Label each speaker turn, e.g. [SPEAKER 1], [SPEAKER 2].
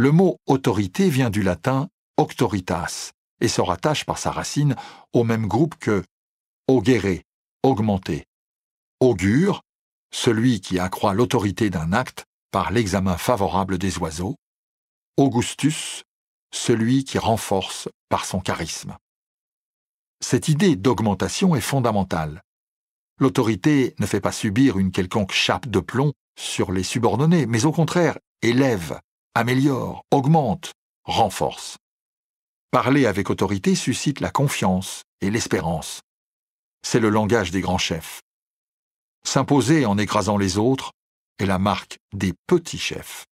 [SPEAKER 1] Le mot autorité vient du latin auctoritas et se rattache par sa racine au même groupe que augérer, augmenter. Augure, celui qui accroît l'autorité d'un acte par l'examen favorable des oiseaux. Augustus, celui qui renforce par son charisme. Cette idée d'augmentation est fondamentale. L'autorité ne fait pas subir une quelconque chape de plomb sur les subordonnés, mais au contraire élève, améliore, augmente, renforce. Parler avec autorité suscite la confiance et l'espérance. C'est le langage des grands chefs. S'imposer en écrasant les autres est la marque des petits chefs.